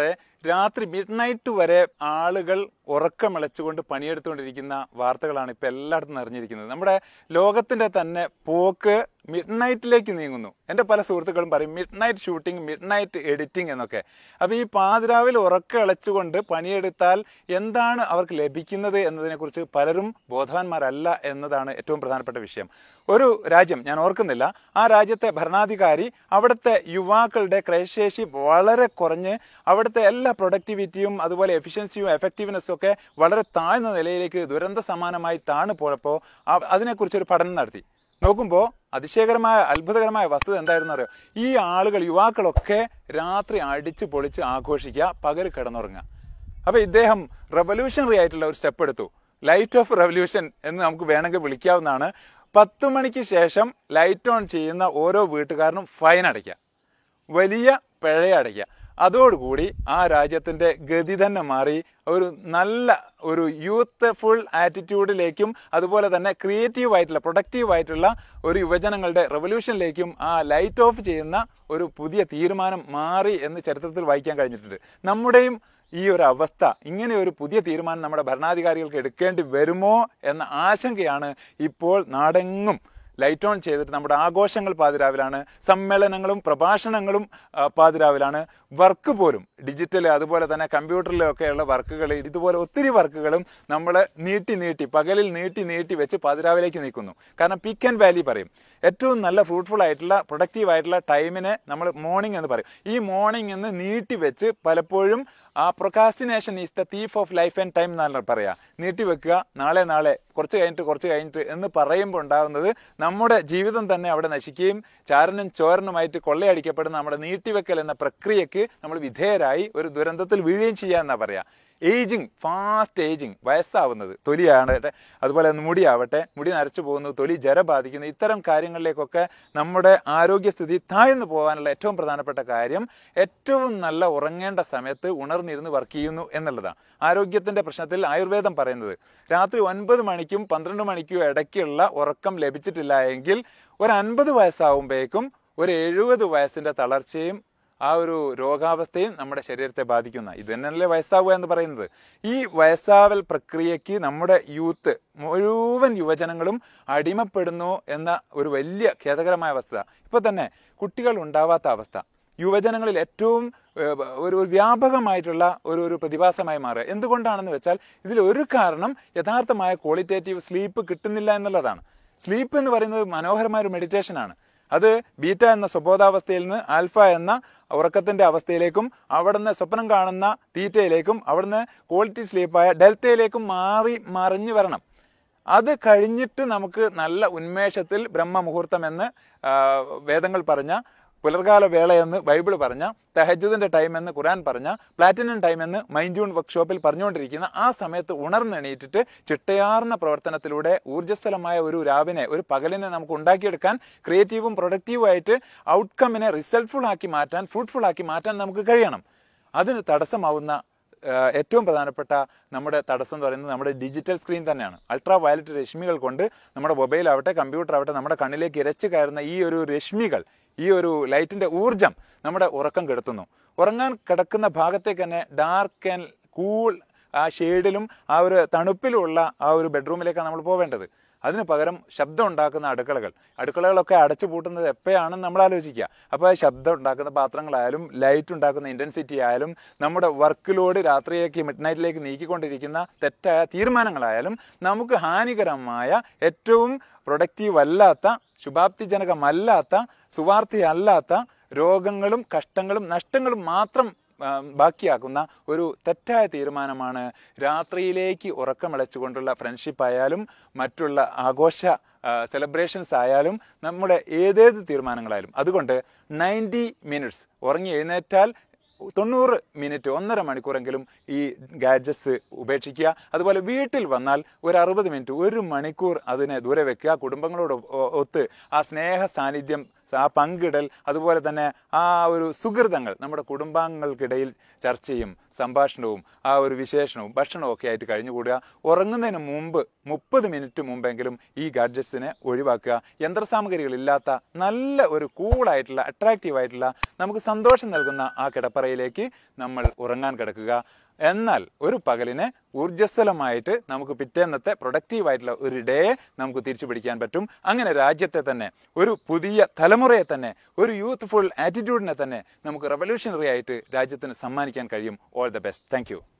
കൂടാതെ രാത്രി mid night വരെ ആളുകൾ ഉറക്കമിളച്ചുകൊണ്ട് പണിയെടുത്തുകൊണ്ടിരിക്കുന്ന വാർത്തകളാണ് ഇപ്പോൾ എല്ലായിടത്തും നിറഞ്ഞിരിക്കുന്നത് നമ്മുടെ ലോകത്തിന്റെ തന്നെ പോക്ക് മിഡ് നൈറ്റിലേക്ക് നീങ്ങുന്നു എൻ്റെ പല സുഹൃത്തുക്കളും പറയും midnight shooting midnight editing എന്നൊക്കെ അപ്പോൾ ഈ പാതിരാവിൽ ഉറക്കമിളച്ചുകൊണ്ട് പണിയെടുത്താൽ എന്താണ് അവർക്ക് ലഭിക്കുന്നത് എന്നതിനെക്കുറിച്ച് പലരും ബോധവാന്മാരല്ല എന്നതാണ് ഏറ്റവും പ്രധാനപ്പെട്ട വിഷയം ഒരു രാജ്യം ഞാൻ ഓർക്കുന്നില്ല ആ രാജ്യത്തെ ഭരണാധികാരി അവിടുത്തെ യുവാക്കളുടെ ക്രയശേഷി വളരെ കുറഞ്ഞ് അവിടുത്തെ എല്ലാ അവരുടെ പ്രൊഡക്ടിവിറ്റിയും അതുപോലെ എഫിഷ്യൻസിയും എഫക്റ്റീവ്നെസ്സും ഒക്കെ വളരെ താഴ്ന്ന നിലയിലേക്ക് ദുരന്ത സമാനമായി താണു പോയപ്പോൾ അതിനെക്കുറിച്ചൊരു പഠനം നടത്തി നോക്കുമ്പോൾ അതിശയകരമായ അത്ഭുതകരമായ വസ്തുത എന്തായിരുന്നു അറിയോ ഈ ആളുകൾ യുവാക്കളൊക്കെ രാത്രി അടിച്ച് പൊളിച്ച് ആഘോഷിക്കുക പകൽ കിടന്നുറങ്ങുക അപ്പോൾ ഇദ്ദേഹം റെവല്യൂഷണറി ആയിട്ടുള്ള ഒരു സ്റ്റെപ്പ് എടുത്തു ലൈറ്റ് ഓഫ് റെവല്യൂഷൻ എന്ന് നമുക്ക് വേണമെങ്കിൽ വിളിക്കാവുന്നതാണ് പത്ത് മണിക്ക് ശേഷം ലൈറ്റ് ഓൺ ചെയ്യുന്ന ഓരോ വീട്ടുകാരനും ഫൈൻ അടയ്ക്കുക വലിയ പിഴയടയ്ക്കുക അതോടുകൂടി ആ രാജ്യത്തിൻ്റെ ഗതി തന്നെ മാറി ഒരു നല്ല ഒരു യൂത്ത് ഫുൾ ആറ്റിറ്റ്യൂഡിലേക്കും അതുപോലെ തന്നെ ക്രിയേറ്റീവ് ആയിട്ടുള്ള പ്രൊഡക്റ്റീവ് ആയിട്ടുള്ള ഒരു യുവജനങ്ങളുടെ റെവല്യൂഷനിലേക്കും ആ ലൈറ്റ് ഓഫ് ചെയ്യുന്ന ഒരു പുതിയ തീരുമാനം മാറി എന്ന് ചരിത്രത്തിൽ വായിക്കാൻ കഴിഞ്ഞിട്ടുണ്ട് നമ്മുടെയും ഈ ഒരു അവസ്ഥ ഇങ്ങനെ ഒരു പുതിയ തീരുമാനം നമ്മുടെ ഭരണാധികാരികൾക്ക് എടുക്കേണ്ടി വരുമോ എന്ന ആശങ്കയാണ് ഇപ്പോൾ നാടെങ്ങും ലൈറ്റ് ഓൺ ചെയ്തിട്ട് നമ്മുടെ ആഘോഷങ്ങൾ പാതിരാവിലാണ് സമ്മേളനങ്ങളും പ്രഭാഷണങ്ങളും പാതിരാവിലാണ് വർക്ക് പോലും ഡിജിറ്റൽ അതുപോലെ തന്നെ കമ്പ്യൂട്ടറിലൊക്കെയുള്ള വർക്കുകൾ ഇതുപോലെ ഒത്തിരി വർക്കുകളും നമ്മൾ നീട്ടി നീട്ടി പകലിൽ നീട്ടി നീട്ടി വെച്ച് പാതിരാവിലേക്ക് നീക്കുന്നു കാരണം പീക്ക് ആൻഡ് വാലി പറയും ഏറ്റവും നല്ല ഫ്രൂട്ട്ഫുൾ ആയിട്ടുള്ള പ്രൊഡക്റ്റീവ് ആയിട്ടുള്ള ടൈമിനെ നമ്മൾ മോർണിംഗ് എന്ന് പറയും ഈ മോർണിംഗ് എന്ന് നീട്ടി വെച്ച് പലപ്പോഴും ആ procrastination is the thief of life and time എന്നാണ് പറയുക നീട്ടി വെക്കുക നാളെ നാളെ കുറച്ച് കഴിഞ്ഞിട്ട് കുറച്ച് കഴിഞ്ഞിട്ട് എന്ന് പറയുമ്പോൾ ഉണ്ടാകുന്നത് നമ്മുടെ ജീവിതം തന്നെ അവിടെ നശിക്കുകയും ചാരനും ചോരനുമായിട്ട് കൊള്ളയടിക്കപ്പെടുന്ന നമ്മുടെ നീട്ടിവെക്കൽ എന്ന പ്രക്രിയക്ക് നമ്മൾ വിധേയരായി ഒരു ദുരന്തത്തിൽ വീഴുകയും ചെയ്യുക എന്നാണ് പറയുക ഏജിങ് ഫാസ്റ്റ് ഏജിങ് വയസ്സാവുന്നത് തൊലിയാകട്ടെ അതുപോലെ മുടിയാവട്ടെ മുടി നരച്ചു പോകുന്നത് തൊലി ജര ബാധിക്കുന്നത് ഇത്തരം കാര്യങ്ങളിലേക്കൊക്കെ നമ്മുടെ ആരോഗ്യസ്ഥിതി താഴ്ന്നു പോകാനുള്ള ഏറ്റവും പ്രധാനപ്പെട്ട കാര്യം ഏറ്റവും നല്ല ഉറങ്ങേണ്ട സമയത്ത് ഉണർന്നിരുന്ന് വർക്ക് ചെയ്യുന്നു എന്നുള്ളതാണ് ആരോഗ്യത്തിൻ്റെ പ്രശ്നത്തിൽ ആയുർവേദം പറയുന്നത് രാത്രി ഒൻപത് മണിക്കും പന്ത്രണ്ട് മണിക്കും ഇടയ്ക്കുള്ള ഉറക്കം ലഭിച്ചിട്ടില്ല എങ്കിൽ ഒരു അൻപത് വയസ്സാവുമ്പോഴേക്കും ഒരു എഴുപത് വയസ്സിൻ്റെ തളർച്ചയും ആ ഒരു രോഗാവസ്ഥയും നമ്മുടെ ശരീരത്തെ ബാധിക്കുന്ന ഇത് തന്നെയല്ലേ വയസ്സാവുക എന്ന് പറയുന്നത് ഈ വയസ്സാവൽ പ്രക്രിയയ്ക്ക് നമ്മുടെ യൂത്ത് മുഴുവൻ യുവജനങ്ങളും അടിമപ്പെടുന്നു എന്ന ഒരു വലിയ ഖേദകരമായ അവസ്ഥ ഇപ്പൊ തന്നെ കുട്ടികൾ ഉണ്ടാവാത്ത അവസ്ഥ യുവജനങ്ങളിൽ ഏറ്റവും ഒരു വ്യാപകമായിട്ടുള്ള ഒരു ഒരു പ്രതിഭാസമായി മാറുക എന്തുകൊണ്ടാണെന്ന് വെച്ചാൽ ഇതിൽ ഒരു കാരണം യഥാർത്ഥമായ ക്വാളിറ്റേറ്റീവ് സ്ലീപ്പ് കിട്ടുന്നില്ല എന്നുള്ളതാണ് സ്ലീപ്പ് എന്ന് പറയുന്നത് മനോഹരമായ ഒരു മെഡിറ്റേഷനാണ് അത് ബീറ്റ എന്ന സ്വബോധാവസ്ഥയിൽ നിന്ന് ആൽഫ എന്ന ഉറക്കത്തിന്റെ അവസ്ഥയിലേക്കും അവിടുന്ന് സ്വപ്നം കാണുന്ന തീറ്റയിലേക്കും അവിടുന്ന് ക്വാളിറ്റി സ്ലീപ്പായ ഡെൽറ്റയിലേക്കും മാറി മറിഞ്ഞു വരണം അത് കഴിഞ്ഞിട്ട് നമുക്ക് നല്ല ഉന്മേഷത്തിൽ മുഹൂർത്തം എന്ന് വേദങ്ങൾ പറഞ്ഞ പുലർകാല വേളയെന്ന് ബൈബിൾ പറഞ്ഞ തെഹജുദിന്റെ ടൈം എന്ന് ഖുരാൻ പറഞ്ഞ പ്ലാറ്റിനം ടൈം എന്ന് മൈൻഡ്യൂൺ വർക്ക്ഷോപ്പിൽ പറഞ്ഞുകൊണ്ടിരിക്കുന്ന ആ സമയത്ത് ഉണർന്നെണീറ്റിട്ട് ചിട്ടയാർന്ന പ്രവർത്തനത്തിലൂടെ ഊർജ്ജസ്വലമായ ഒരു രാവിനെ ഒരു പകലിനെ നമുക്ക് ഉണ്ടാക്കിയെടുക്കാൻ ക്രിയേറ്റീവും പ്രൊഡക്റ്റീവുമായിട്ട് ഔട്ട്കമ്മിനെ റിസൾട്ട്ഫുൾ ആക്കി മാറ്റാൻ ഫ്രൂട്ട്ഫുൾ ആക്കി മാറ്റാൻ നമുക്ക് കഴിയണം അതിന് തടസ്സമാവുന്ന ഏറ്റവും പ്രധാനപ്പെട്ട നമ്മുടെ തടസ്സം എന്ന് പറയുന്നത് നമ്മുടെ ഡിജിറ്റൽ സ്ക്രീൻ തന്നെയാണ് അൾട്രാ വയലറ്റ് രശ്മികൾ കൊണ്ട് നമ്മുടെ മൊബൈലാവട്ടെ കമ്പ്യൂട്ടർ ആവട്ടെ നമ്മുടെ കണ്ണിലേക്ക് ഇരച്ചു കയറുന്ന ഈ ഒരു രശ്മികൾ ഈ ഒരു ലൈറ്റിൻ്റെ ഊർജം നമ്മുടെ ഉറക്കം കെടുത്തുന്നു ഉറങ്ങാൻ കിടക്കുന്ന ഭാഗത്തേക്ക് തന്നെ ഡാർക്ക് ആൻഡ് കൂൾ ആ ഷെയ്ഡിലും ആ ഒരു തണുപ്പിലുമുള്ള ആ ഒരു ബെഡ്റൂമിലേക്കാണ് നമ്മൾ പോവേണ്ടത് അതിന് പകരം ശബ്ദം ഉണ്ടാക്കുന്ന അടുക്കളകൾ അടുക്കളകളൊക്കെ അടച്ചു പൂട്ടുന്നത് എപ്പോഴാണെന്ന് നമ്മൾ ആലോചിക്കുക അപ്പോൾ ശബ്ദം ഉണ്ടാക്കുന്ന പാത്രങ്ങളായാലും ലൈറ്റ് ഉണ്ടാക്കുന്ന ഇൻറ്റൻസിറ്റി ആയാലും നമ്മുടെ വർക്ക് ലോഡ് രാത്രിയിലേക്ക് മിഡ് നൈറ്റിലേക്ക് നീക്കിക്കൊണ്ടിരിക്കുന്ന തെറ്റായ തീരുമാനങ്ങളായാലും നമുക്ക് ഹാനികരമായ ഏറ്റവും പ്രൊഡക്റ്റീവ് അല്ലാത്ത ശുഭാപ്തിജനകമല്ലാത്ത സുവാർത്ഥിയല്ലാത്ത രോഗങ്ങളും കഷ്ടങ്ങളും നഷ്ടങ്ങളും മാത്രം ബാക്കിയാക്കുന്ന ഒരു തെറ്റായ തീരുമാനമാണ് രാത്രിയിലേക്ക് ഉറക്കമിളച്ചുകൊണ്ടുള്ള ഫ്രണ്ട്ഷിപ്പ് ആയാലും മറ്റുള്ള ആഘോഷ സെലിബ്രേഷൻസ് ആയാലും നമ്മുടെ ഏതേത് തീരുമാനങ്ങളായാലും അതുകൊണ്ട് നയൻറ്റി മിനിറ്റ്സ് ഉറങ്ങി എഴുന്നേറ്റാൽ തൊണ്ണൂറ് മിനിറ്റ് ഒന്നര മണിക്കൂറെങ്കിലും ഈ ഗാഡ്ജറ്റ്സ് ഉപേക്ഷിക്കുക അതുപോലെ വീട്ടിൽ വന്നാൽ ഒരു അറുപത് മിനിറ്റ് ഒരു മണിക്കൂർ അതിനെ ദൂരെ വെക്കുക കുടുംബങ്ങളോട് ഒത്ത് ആ സ്നേഹ സാന്നിധ്യം ആ പങ്കിടൽ അതുപോലെ തന്നെ ആ ഒരു സുഹൃതങ്ങൾ നമ്മുടെ കുടുംബാംഗങ്ങൾക്കിടയിൽ ചർച്ചയും സംഭാഷണവും ആ ഒരു വിശേഷണവും ഭക്ഷണവും ഒക്കെ ആയിട്ട് കഴിഞ്ഞുകൂടുക ഉറങ്ങുന്നതിന് മുമ്പ് മുപ്പത് മിനിറ്റ് മുമ്പെങ്കിലും ഈ ഗാഡ്ജറ്റ്സിനെ ഒഴിവാക്കുക യന്ത്രസാമഗ്രികളില്ലാത്ത നല്ല ഒരു കൂളായിട്ടുള്ള അട്രാക്റ്റീവ് ആയിട്ടുള്ള നമുക്ക് സന്തോഷം നൽകുന്ന ആ കിടപ്പറയിലേക്ക് നമ്മൾ ഉറങ്ങാൻ കിടക്കുക എന്നാൽ ഒരു പകലിനെ ഊർജ്ജസ്വലമായിട്ട് നമുക്ക് പിറ്റേന്നത്തെ പ്രൊഡക്റ്റീവായിട്ടുള്ള ഒരു ഡേ നമുക്ക് തിരിച്ചു പിടിക്കാൻ പറ്റും അങ്ങനെ രാജ്യത്തെ തന്നെ ഒരു പുതിയ തലമുറയെ തന്നെ ഒരു യൂത്ത്ഫുൾ ആറ്റിറ്റ്യൂഡിനെ തന്നെ നമുക്ക് റെവല്യൂഷണറി ആയിട്ട് രാജ്യത്തിന് സമ്മാനിക്കാൻ കഴിയും ഓൾ ദ ബെസ്റ്റ് താങ്ക്